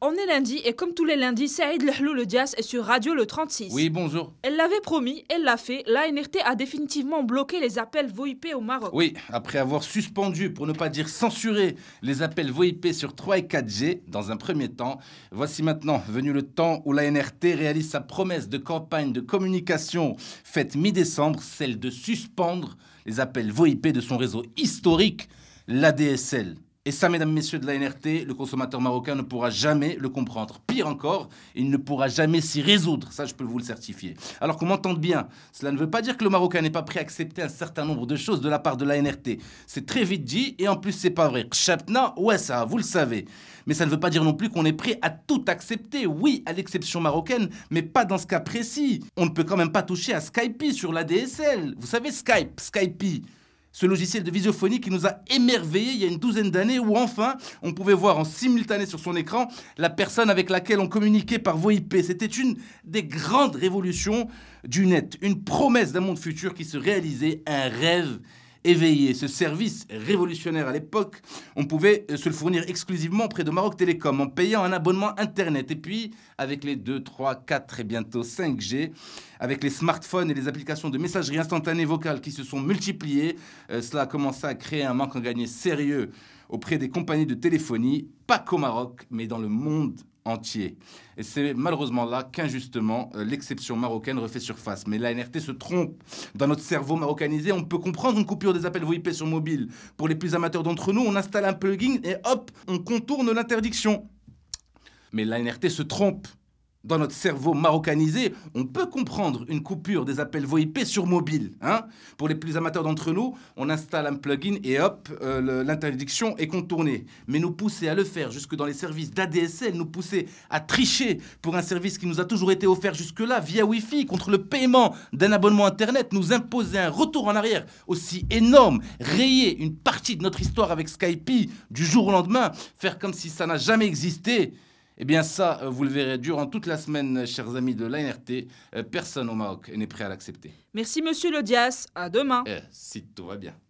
On est lundi et comme tous les lundis, Saïd Lehlou le Dias est sur Radio le 36. Oui, bonjour. Elle l'avait promis, elle l'a fait. L'ANRT a définitivement bloqué les appels VoIP au Maroc. Oui, après avoir suspendu, pour ne pas dire censuré, les appels VoIP sur 3 et 4G dans un premier temps, voici maintenant venu le temps où l'ANRT réalise sa promesse de campagne de communication faite mi-décembre, celle de suspendre les appels VoIP de son réseau historique, l'ADSL. Et ça, mesdames, messieurs de la NRT, le consommateur marocain ne pourra jamais le comprendre. Pire encore, il ne pourra jamais s'y résoudre. Ça, je peux vous le certifier. Alors qu'on m'entende bien, cela ne veut pas dire que le Marocain n'est pas prêt à accepter un certain nombre de choses de la part de la NRT. C'est très vite dit et en plus, c'est pas vrai. Chapna, ouais, ça, vous le savez. Mais ça ne veut pas dire non plus qu'on est prêt à tout accepter. Oui, à l'exception marocaine, mais pas dans ce cas précis. On ne peut quand même pas toucher à Skype sur la DSL. Vous savez, Skype, Skype ce logiciel de visiophonie qui nous a émerveillés il y a une douzaine d'années, où enfin on pouvait voir en simultané sur son écran la personne avec laquelle on communiquait par VoIP. IP. C'était une des grandes révolutions du net, une promesse d'un monde futur qui se réalisait, un rêve éveillé. Ce service révolutionnaire à l'époque, on pouvait euh, se le fournir exclusivement près de Maroc Télécom en payant un abonnement Internet. Et puis, avec les 2, 3, 4 et bientôt 5G, avec les smartphones et les applications de messagerie instantanée vocale qui se sont multipliées, euh, cela a commencé à créer un manque à gagner sérieux auprès des compagnies de téléphonie, pas qu'au Maroc, mais dans le monde entier. Et c'est malheureusement là qu'injustement euh, l'exception marocaine refait surface. Mais l'ANRT se trompe. Dans notre cerveau marocanisé, on peut comprendre une coupure des appels VoIP sur mobile. Pour les plus amateurs d'entre nous, on installe un plugin et hop, on contourne l'interdiction. Mais NRT se trompe dans notre cerveau marocanisé, on peut comprendre une coupure des appels VoIP sur mobile. Hein Pour les plus amateurs d'entre nous, on installe un plugin et hop, euh, l'interdiction est contournée. Mais nous pousser à le faire jusque dans les services d'ADSL, nous pousser à tricher pour un service qui nous a toujours été offert jusque-là via Wi-Fi contre le paiement d'un abonnement Internet, nous imposer un retour en arrière aussi énorme, rayer une partie de notre histoire avec Skype du jour au lendemain, faire comme si ça n'a jamais existé. Eh bien ça, euh, vous le verrez durant toute la semaine, euh, chers amis de l'ANRT, euh, personne au Maroc n'est prêt à l'accepter. Merci Monsieur Le Dias. à demain. si tout va bien.